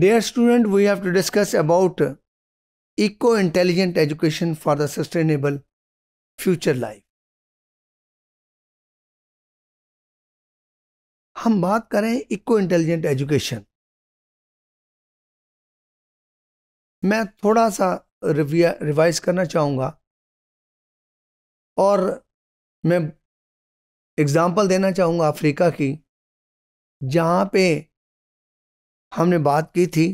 dear student we have to discuss about eco intelligent education for the sustainable future life हम बात करें eco intelligent education मैं थोड़ा सा रिवाइज करना चाहूँगा और मैं एग्जाम्पल देना चाहूँगा अफ्रीका की जहाँ पे हमने बात की थी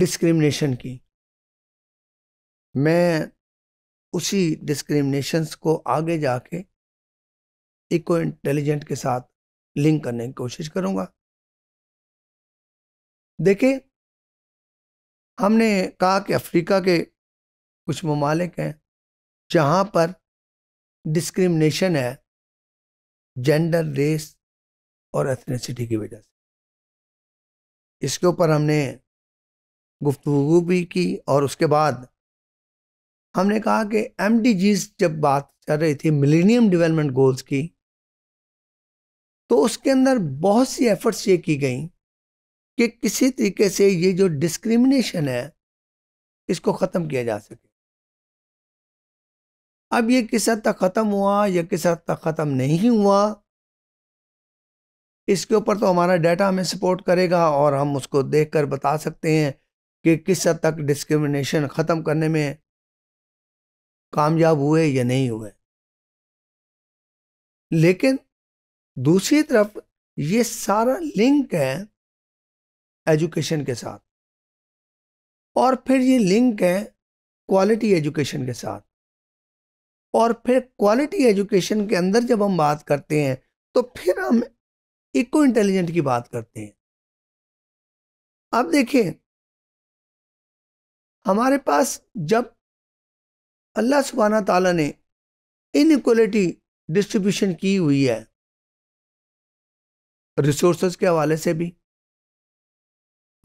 डिस्क्रिमिनेशन की मैं उसी डिस्क्रिमिनेशंस को आगे जाके इको इंटेलिजेंट के साथ लिंक करने की कोशिश करूंगा देखिए हमने कहा कि अफ्रीका के कुछ ममालिक हैं जहाँ पर डिस्क्रिमिनेशन है जेंडर रेस और एथनिसिटी की वजह से इसके ऊपर हमने गुफ्तु भी की और उसके बाद हमने कहा कि एम जब बात कर रही थी मिलेनियम डेवलपमेंट गोल्स की तो उसके अंदर बहुत सी एफर्ट्स ये की गई कि किसी तरीके से ये जो डिस्क्रिमिनेशन है इसको ख़त्म किया जा सके अब ये किस हद तक ख़त्म हुआ या किस हद तक ख़त्म नहीं हुआ इसके ऊपर तो हमारा डाटा हमें सपोर्ट करेगा और हम उसको देख कर बता सकते हैं कि किस हद तक डिस्क्रिमिनेशन ख़त्म करने में कामयाब हुए या नहीं हुए लेकिन दूसरी तरफ ये सारा लिंक है एजुकेशन के साथ और फिर ये लिंक है क्वालिटी एजुकेशन के साथ और फिर क्वालिटी एजुकेशन के अंदर जब हम बात करते हैं तो फिर हम इको इंटेलिजेंट की बात करते हैं अब देखिए हमारे पास जब अल्लाह सुबहाना ताला ने इनक्वलिटी डिस्ट्रीब्यूशन की हुई है रिसोर्सेज के हवाले से भी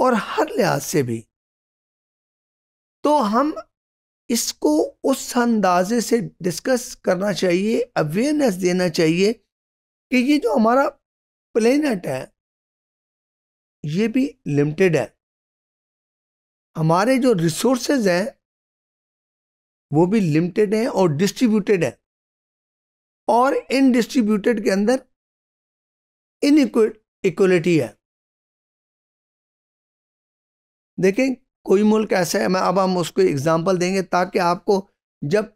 और हर लिहाज से भी तो हम इसको उस अंदाजे से डिस्कस करना चाहिए अवेयरनेस देना चाहिए कि ये जो हमारा प्लेनेट है ये भी लिमिटेड है हमारे जो रिसोर्सेज हैं वो भी लिमिटेड हैं और डिस्ट्रीब्यूटेड है और इन डिस्ट्रीब्यूटेड के अंदर इन इक्वलिटी है देखें कोई मुल्क ऐसा है मैं अब हम उसको एग्जांपल देंगे ताकि आपको जब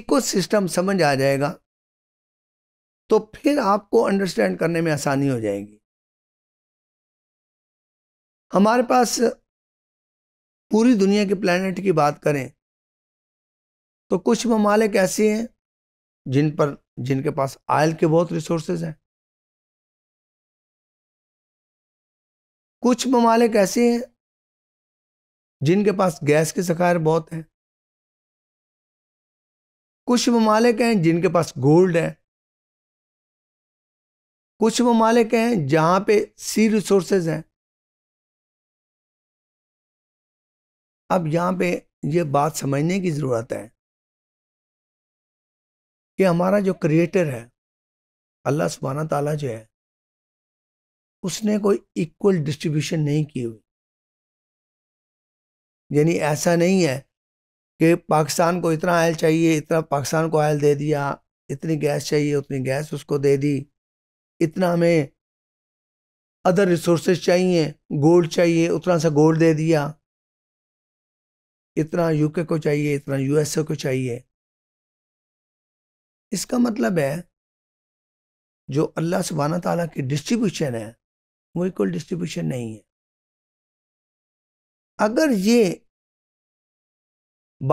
इकोसिस्टम समझ आ जाएगा तो फिर आपको अंडरस्टैंड करने में आसानी हो जाएगी हमारे पास पूरी दुनिया के प्लानट की बात करें तो कुछ ममालिक ऐसे हैं जिन पर जिनके पास आयल के बहुत रिसोर्सेज हैं कुछ ममालिक ऐसे हैं जिनके पास गैस के सखायर बहुत हैं कुछ ममालिक हैं जिनके पास गोल्ड है कुछ ममालिक हैं जहाँ पे सी रिसोर्सेज हैं अब यहाँ पे ये बात समझने की ज़रूरत है कि हमारा जो क्रिएटर है अल्लाह सुबहाना ताला जो है उसने कोई इक्वल डिस्ट्रीब्यूशन नहीं की हुई यानी ऐसा नहीं है कि पाकिस्तान को इतना आयल चाहिए इतना पाकिस्तान को आयल दे दिया इतनी गैस चाहिए उतनी गैस उसको दे दी इतना हमें अदर रिसोर्सेज चाहिए गोल्ड चाहिए उतना सा गोल्ड दे दिया इतना यूके को चाहिए इतना यूएसए को चाहिए इसका मतलब है जो अल्लाह सुबहाना तला की डिस्ट्रीब्यूशन है वो इक्वल डिस्ट्रीब्यूशन नहीं है अगर ये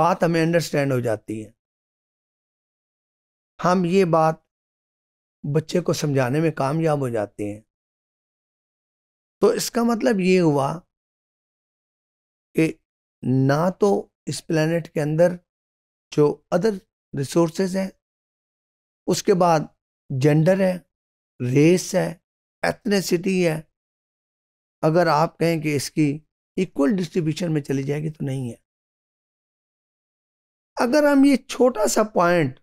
बात हमें अंडरस्टैंड हो जाती है हम ये बात बच्चे को समझाने में कामयाब हो जाते हैं तो इसका मतलब ये हुआ कि ना तो इस प्लानट के अंदर जो अदर रिसोर्सेज हैं उसके बाद जेंडर है रेस है एथनेसिटी है अगर आप कहें कि इसकी इक्वल डिस्ट्रीब्यूशन में चली जाएगी तो नहीं है अगर हम ये छोटा सा पॉइंट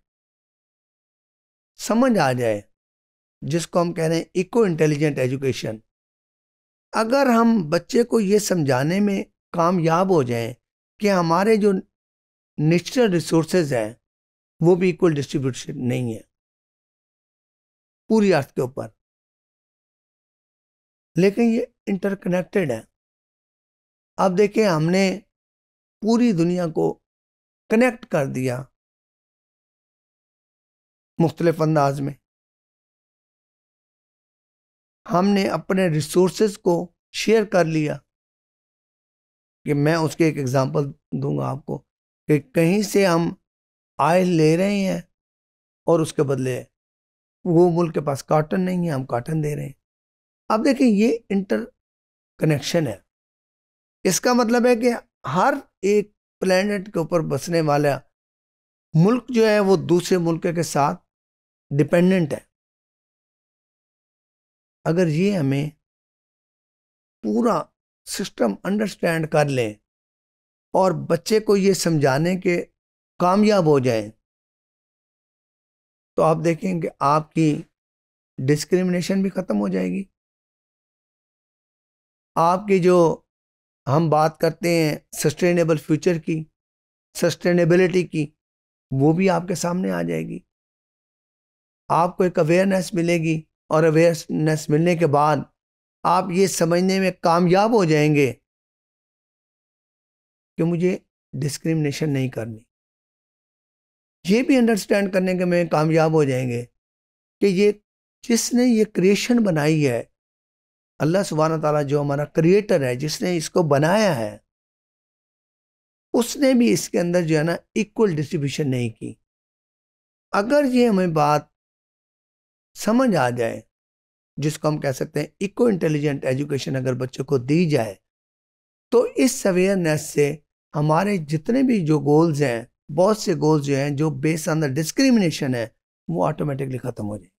समझ आ जाए जिसको हम कह रहे हैं इको इंटेलिजेंट एजुकेशन अगर हम बच्चे को ये समझाने में कामयाब हो जाएं कि हमारे जो नेचुरल रिसोर्सेज हैं वो भी इक्वल डिस्ट्रीब्यूशन नहीं है पूरी अर्थ के ऊपर लेकिन ये इंटरकनेक्टेड है अब देखें हमने पूरी दुनिया को कनेक्ट कर दिया मुख्तलिफ अंदाज में हमने अपने रिसोर्स को शेयर कर लिया कि मैं उसके एक एग्ज़ाम्पल दूंगा आपको कि कहीं से हम आय ले रहे हैं और उसके बदले वो मुल्क के पास काटन नहीं है हम काटन दे रहे हैं अब देखें ये इंटर कनेक्शन है इसका मतलब है कि हर एक प्लेनेट के ऊपर बसने वाला मुल्क जो है वो दूसरे मुल्क के साथ डिपेंडेंट है अगर ये हमें पूरा सिस्टम अंडरस्टैंड कर लें और बच्चे को ये समझाने के कामयाब हो जाएं तो आप देखेंगे आपकी डिस्क्रिमिनेशन भी ख़त्म हो जाएगी आपकी जो हम बात करते हैं सस्टेनेबल फ्यूचर की सस्टेनेबिलिटी की वो भी आपके सामने आ जाएगी आपको एक अवेयरनेस मिलेगी और अवेयरनेस मिलने के बाद आप ये समझने में कामयाब हो जाएंगे कि मुझे डिस्क्रिमिनेशन नहीं करनी ये भी अंडरस्टैंड करने के में कामयाब हो जाएंगे कि ये जिसने ये क्रिएशन बनाई है अल्लाह सुबहाना तला जो हमारा क्रिएटर है जिसने इसको बनाया है उसने भी इसके अंदर जो है ना इक्वल डिस्ट्रीब्यूशन नहीं की अगर ये हमें बात समझ आ जाए जिसको हम कह सकते हैं इको इंटेलिजेंट एजुकेशन अगर बच्चों को दी जाए तो इस अवेयरनेस से हमारे जितने भी जो गोल्स हैं बहुत से गोल्स जो हैं जो बेस्ड ऑन द डिस्क्रिमिनेशन है वो ऑटोमेटिकली ख़त्म हो जाए